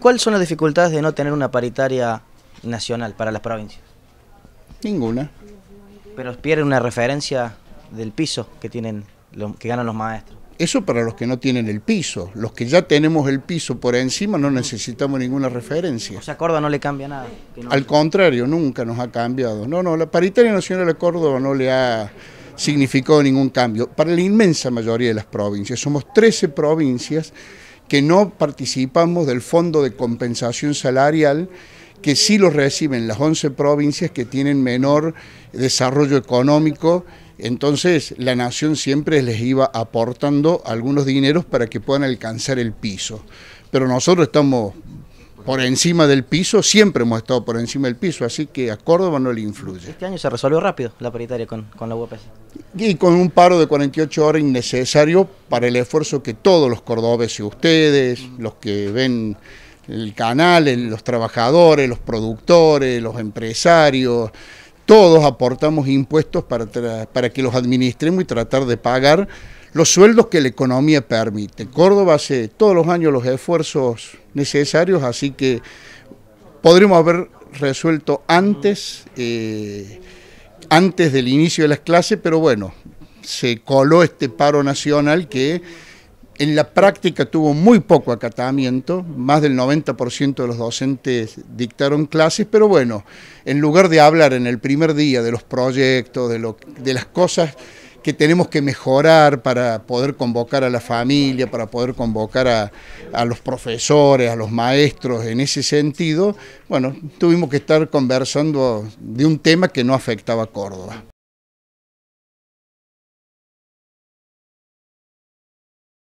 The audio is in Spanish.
¿Cuáles son las dificultades de no tener una paritaria nacional para las provincias? Ninguna. Pero pierden una referencia del piso que tienen, que ganan los maestros. Eso para los que no tienen el piso. Los que ya tenemos el piso por encima no necesitamos ninguna referencia. O sea, Córdoba no le cambia nada. Al contrario, nunca nos ha cambiado. No, no, la paritaria nacional de Córdoba no le ha significado ningún cambio. Para la inmensa mayoría de las provincias, somos 13 provincias que no participamos del fondo de compensación salarial que sí lo reciben las 11 provincias que tienen menor desarrollo económico. Entonces la nación siempre les iba aportando algunos dineros para que puedan alcanzar el piso. Pero nosotros estamos por encima del piso, siempre hemos estado por encima del piso, así que a Córdoba no le influye. Este año se resolvió rápido la paritaria con, la UPS. Y con un paro de 48 horas innecesario para el esfuerzo que todos los cordobeses, ustedes, los que ven el canal, los trabajadores, los productores, los empresarios, todos aportamos impuestos para, para que los administremos y tratar de pagar los sueldos que la economía permite. Córdoba hace todos los años los esfuerzos necesarios, así que podremos haber resuelto antes, eh, antes del inicio de las clases, pero bueno, se coló este paro nacional que en la práctica tuvo muy poco acatamiento, más del 90% de los docentes dictaron clases, pero bueno, en lugar de hablar en el primer día de los proyectos, de, lo, de las cosas que tenemos que mejorar para poder convocar a la familia, para poder convocar a, los profesores, a los maestros en ese sentido, bueno, tuvimos que estar conversando de un tema que no afectaba a Córdoba.